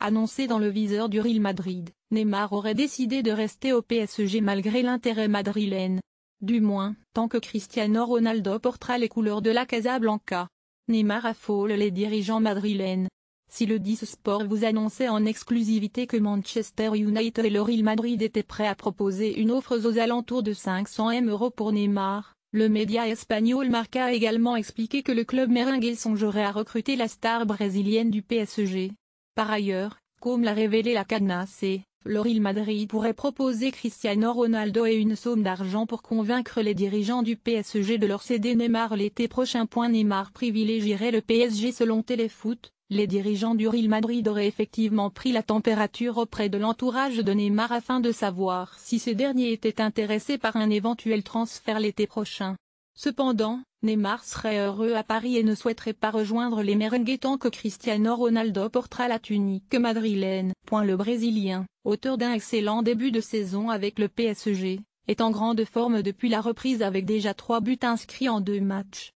Annoncé dans le viseur du Real Madrid, Neymar aurait décidé de rester au PSG malgré l'intérêt madrilène. Du moins, tant que Cristiano Ronaldo portera les couleurs de la Casablanca. Neymar affole les dirigeants madrilènes. Si le 10 Sport vous annonçait en exclusivité que Manchester United et le Real Madrid étaient prêts à proposer une offre aux alentours de 500 M euros pour Neymar, le média espagnol Marca a également expliqué que le club merengue songerait à recruter la star brésilienne du PSG. Par ailleurs, comme l'a révélé la Cadena C, le Real Madrid pourrait proposer Cristiano Ronaldo et une somme d'argent pour convaincre les dirigeants du PSG de leur céder Neymar l'été prochain. Neymar privilégierait le PSG selon Téléfoot. Les dirigeants du Real Madrid auraient effectivement pris la température auprès de l'entourage de Neymar afin de savoir si ce dernier était intéressé par un éventuel transfert l'été prochain. Cependant, Neymar serait heureux à Paris et ne souhaiterait pas rejoindre les merengues tant que Cristiano Ronaldo portera la tunique madrilène. Point le Brésilien, auteur d'un excellent début de saison avec le PSG, est en grande forme depuis la reprise avec déjà trois buts inscrits en deux matchs.